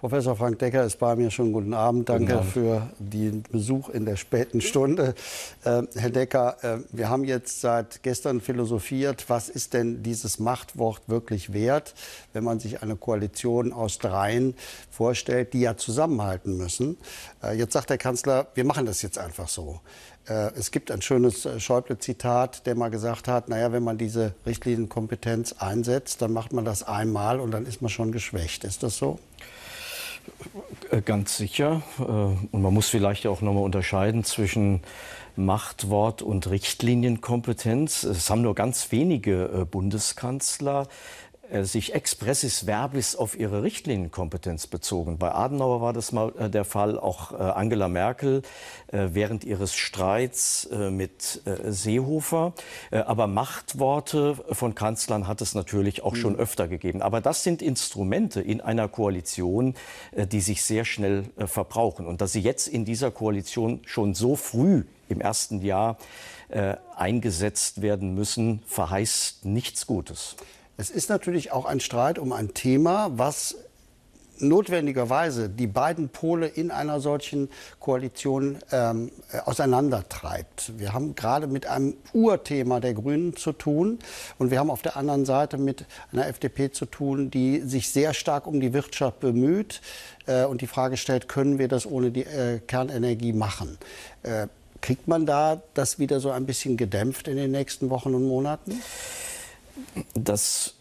Professor Frank Decker ist bei mir. Schönen guten Abend. Danke guten Abend. für den Besuch in der späten Stunde. Äh, Herr Decker, äh, wir haben jetzt seit gestern philosophiert, was ist denn dieses Machtwort wirklich wert, wenn man sich eine Koalition aus dreien vorstellt, die ja zusammenhalten müssen. Äh, jetzt sagt der Kanzler, wir machen das jetzt einfach so. Äh, es gibt ein schönes äh, Schäuble-Zitat, der mal gesagt hat, naja, wenn man diese Richtlinienkompetenz einsetzt, dann macht man das einmal und dann ist man schon geschwächt. Ist das so? Äh, ganz sicher. Äh, und man muss vielleicht auch nochmal unterscheiden zwischen Machtwort und Richtlinienkompetenz. Es haben nur ganz wenige äh, Bundeskanzler äh, sich expressis verbis auf ihre Richtlinienkompetenz bezogen. Bei Adenauer war das mal äh, der Fall, auch äh, Angela Merkel während ihres Streits mit Seehofer. Aber Machtworte von Kanzlern hat es natürlich auch schon mhm. öfter gegeben. Aber das sind Instrumente in einer Koalition, die sich sehr schnell verbrauchen. Und dass sie jetzt in dieser Koalition schon so früh im ersten Jahr eingesetzt werden müssen, verheißt nichts Gutes. Es ist natürlich auch ein Streit um ein Thema, was notwendigerweise die beiden Pole in einer solchen Koalition ähm, äh, auseinandertreibt. Wir haben gerade mit einem Urthema der Grünen zu tun und wir haben auf der anderen Seite mit einer FDP zu tun, die sich sehr stark um die Wirtschaft bemüht äh, und die Frage stellt, können wir das ohne die äh, Kernenergie machen? Äh, kriegt man da das wieder so ein bisschen gedämpft in den nächsten Wochen und Monaten? Das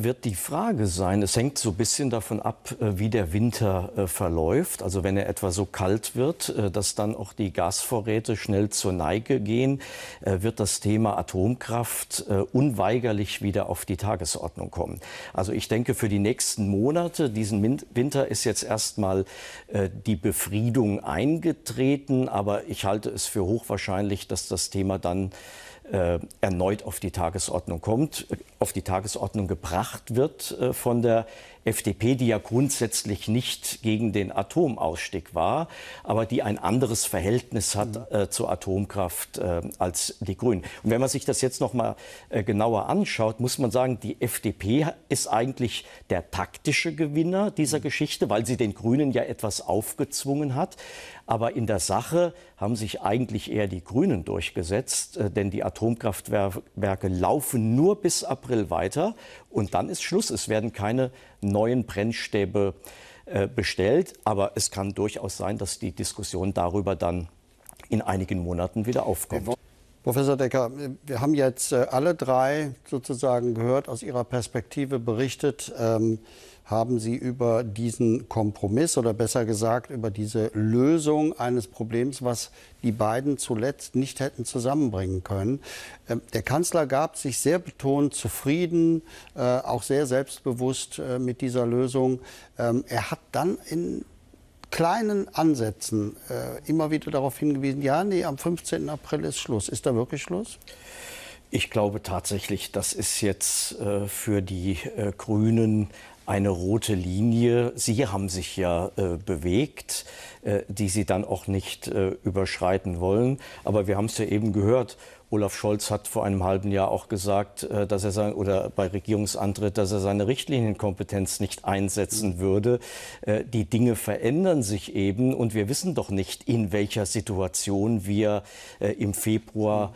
wird die Frage sein. Es hängt so ein bisschen davon ab, äh, wie der Winter äh, verläuft. Also wenn er etwa so kalt wird, äh, dass dann auch die Gasvorräte schnell zur Neige gehen, wird das Thema Atomkraft unweigerlich wieder auf die Tagesordnung kommen. Also ich denke, für die nächsten Monate, diesen Winter ist jetzt erstmal die Befriedung eingetreten, aber ich halte es für hochwahrscheinlich, dass das Thema dann erneut auf die Tagesordnung kommt auf die Tagesordnung gebracht wird äh, von der FDP, die ja grundsätzlich nicht gegen den Atomausstieg war, aber die ein anderes Verhältnis hat mhm. äh, zur Atomkraft äh, als die Grünen. Und wenn man sich das jetzt noch mal äh, genauer anschaut, muss man sagen, die FDP ist eigentlich der taktische Gewinner dieser mhm. Geschichte, weil sie den Grünen ja etwas aufgezwungen hat. Aber in der Sache haben sich eigentlich eher die Grünen durchgesetzt, äh, denn die Atomkraftwerke laufen nur bis April. April weiter. Und dann ist Schluss. Es werden keine neuen Brennstäbe äh, bestellt. Aber es kann durchaus sein, dass die Diskussion darüber dann in einigen Monaten wieder aufkommt. Professor Decker, äh, wir haben jetzt äh, alle drei sozusagen gehört, aus Ihrer Perspektive berichtet. Ähm haben Sie über diesen Kompromiss oder besser gesagt über diese Lösung eines Problems, was die beiden zuletzt nicht hätten zusammenbringen können. Ähm, der Kanzler gab sich sehr betont zufrieden, äh, auch sehr selbstbewusst äh, mit dieser Lösung. Ähm, er hat dann in kleinen Ansätzen äh, immer wieder darauf hingewiesen, ja, nee, am 15. April ist Schluss. Ist da wirklich Schluss? Ich glaube tatsächlich, das ist jetzt äh, für die äh, Grünen eine rote Linie. Sie haben sich ja äh, bewegt, äh, die Sie dann auch nicht äh, überschreiten wollen. Aber wir haben es ja eben gehört, Olaf Scholz hat vor einem halben Jahr auch gesagt, äh, dass er sein, oder bei Regierungsantritt, dass er seine Richtlinienkompetenz nicht einsetzen würde. Äh, die Dinge verändern sich eben und wir wissen doch nicht, in welcher Situation wir äh, im Februar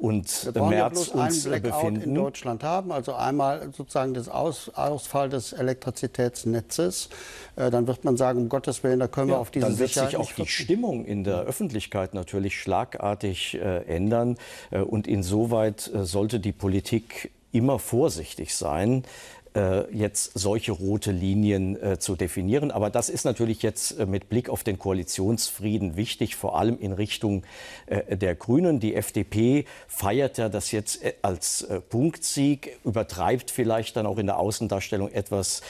und wir März ja uns befinden. in Deutschland haben, also einmal sozusagen das Aus Ausfall des Elektrizitätsnetzes, dann wird man sagen, um Gottes Willen, da können ja, wir auf diese Sicherheit. Dann wird sich auch die Stimmung in der Öffentlichkeit natürlich schlagartig ändern. Äh, und insoweit äh, sollte die Politik immer vorsichtig sein, äh, jetzt solche rote Linien äh, zu definieren. Aber das ist natürlich jetzt äh, mit Blick auf den Koalitionsfrieden wichtig, vor allem in Richtung der Grünen. Die FDP feiert ja das jetzt als Punktsieg, übertreibt vielleicht dann auch in der Außendarstellung etwas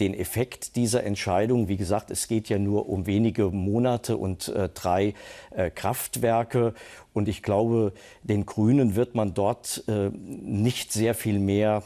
den Effekt dieser Entscheidung. Wie gesagt, es geht ja nur um wenige Monate und drei Kraftwerke. Und ich glaube, den Grünen wird man dort nicht sehr viel mehr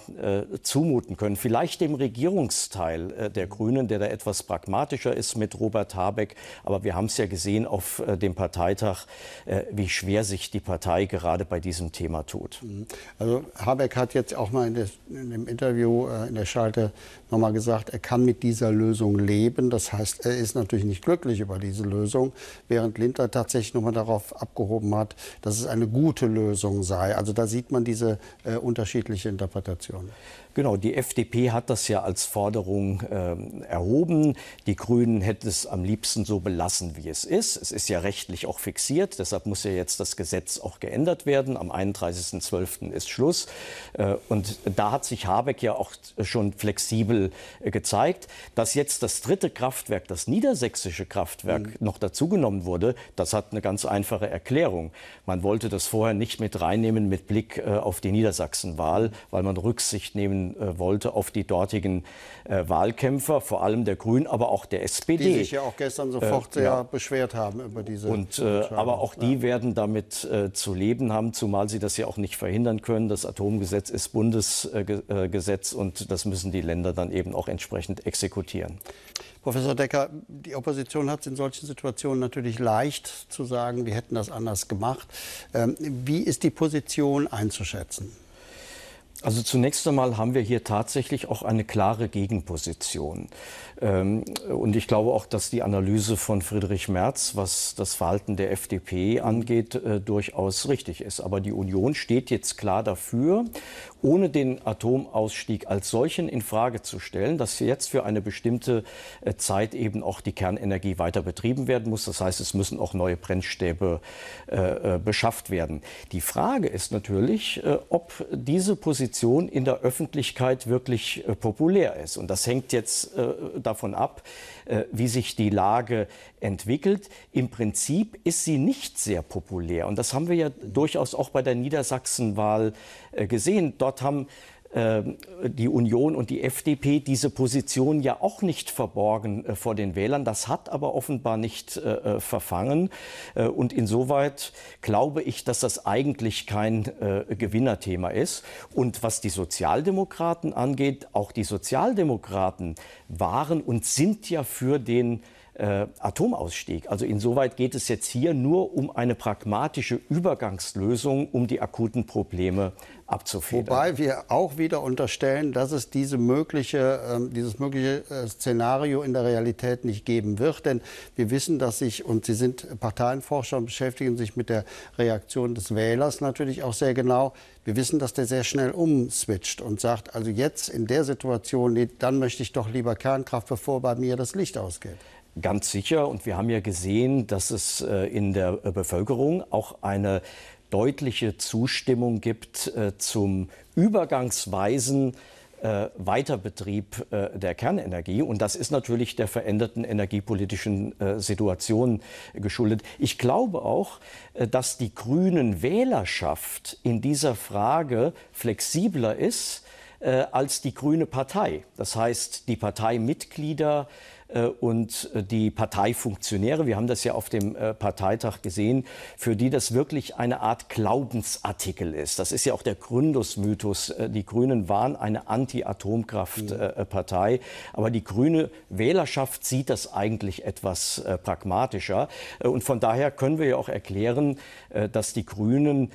zumuten können vielleicht dem Regierungsteil äh, der Grünen, der da etwas pragmatischer ist mit Robert Habeck. Aber wir haben es ja gesehen auf äh, dem Parteitag, äh, wie schwer sich die Partei gerade bei diesem Thema tut. Mhm. Also Habeck hat jetzt auch mal in, des, in dem Interview in der Schalte nochmal gesagt, er kann mit dieser Lösung leben. Das heißt, er ist natürlich nicht glücklich über diese Lösung, während Linter tatsächlich nochmal darauf abgehoben hat, dass es eine gute Lösung sei. Also da sieht man diese äh, unterschiedliche Interpretation. Genau, die FDP FDP hat das ja als Forderung äh, erhoben. Die Grünen hätten es am liebsten so belassen, wie es ist. Es ist ja rechtlich auch fixiert. Deshalb muss ja jetzt das Gesetz auch geändert werden. Am 31.12. ist Schluss. Äh, und da hat sich Habeck ja auch schon flexibel äh, gezeigt. Dass jetzt das dritte Kraftwerk, das niedersächsische Kraftwerk, mhm. noch dazugenommen wurde, das hat eine ganz einfache Erklärung. Man wollte das vorher nicht mit reinnehmen mit Blick äh, auf die Niedersachsenwahl, weil man Rücksicht nehmen äh, wollte auf die dortigen äh, Wahlkämpfer, vor allem der Grünen, aber auch der SPD. Die sich ja auch gestern äh, sofort äh, sehr ja. beschwert haben über diese. Und, äh, aber auch die ja. werden damit äh, zu leben haben, zumal sie das ja auch nicht verhindern können. Das Atomgesetz ist Bundesgesetz äh, und das müssen die Länder dann eben auch entsprechend exekutieren. Professor Decker, die Opposition hat es in solchen Situationen natürlich leicht zu sagen, wir hätten das anders gemacht. Ähm, wie ist die Position einzuschätzen? Also zunächst einmal haben wir hier tatsächlich auch eine klare Gegenposition. Ähm, und ich glaube auch, dass die Analyse von Friedrich Merz, was das Verhalten der FDP angeht, äh, durchaus richtig ist. Aber die Union steht jetzt klar dafür, ohne den Atomausstieg als solchen in Frage zu stellen, dass jetzt für eine bestimmte äh, Zeit eben auch die Kernenergie weiter betrieben werden muss. Das heißt, es müssen auch neue Brennstäbe äh, beschafft werden. Die Frage ist natürlich, ob diese Position Position in der Öffentlichkeit wirklich äh, populär ist. Und das hängt jetzt äh, davon ab, äh, wie sich die Lage entwickelt. Im Prinzip ist sie nicht sehr populär. Und das haben wir ja durchaus auch bei der Niedersachsenwahl äh, gesehen. Dort haben ähm, die Union und die FDP diese Position ja auch nicht verborgen äh, vor den Wählern. Das hat aber offenbar nicht äh, äh, verfangen. und insoweit glaube ich, dass das eigentlich kein Gewinnerthema ist. Und was die Sozialdemokraten angeht, auch die Sozialdemokraten waren und sind ja für den äh, Atomausstieg. Also insoweit geht es jetzt hier nur um eine pragmatische Übergangslösung, um die akuten Probleme abzufedern. Wobei wir auch wieder unterstellen, dass es diese mögliche, ähm, dieses mögliche äh, Szenario in der Realität nicht geben wird. Denn wir wissen, dass sich, und Sie sind Parteienforscher und beschäftigen sich mit der Reaktion des Wählers natürlich auch sehr genau, wir wissen, dass der sehr schnell umswitcht und sagt, also jetzt in der Situation, dann möchte ich doch lieber Kernkraft, bevor bei mir das Licht ausgeht. Ganz sicher. Und wir haben ja gesehen, dass es äh, in der äh, Bevölkerung auch eine deutliche Zustimmung gibt äh, zum übergangsweisen Weiterbetrieb der Kernenergie. Und das ist natürlich der veränderten energiepolitischen Situation geschuldet. Ich glaube auch, dass die grünen Wählerschaft in dieser Frage flexibler ist als die grüne Partei. Das heißt, die Parteimitglieder äh, und äh, die Parteifunktionäre, wir haben das ja auf dem äh, Parteitag gesehen, für die das wirklich eine Art Glaubensartikel ist. Das ist ja auch der Gründungsmythos. Die Grünen waren eine Anti-Atomkraft-Partei, mhm. aber die grüne Wählerschaft sieht das eigentlich etwas pragmatischer. Und von daher können wir ja auch erklären, dass die Grünen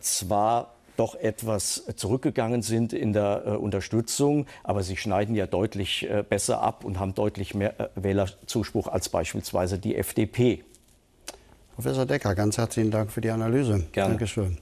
zwar doch etwas äh, zurückgegangen sind in der äh, Unterstützung. Aber sie schneiden ja deutlich äh, besser ab und haben deutlich mehr äh, Wählerzuspruch als beispielsweise die FDP. Professor Decker, ganz herzlichen Dank für die Analyse. Gerne. Dankeschön.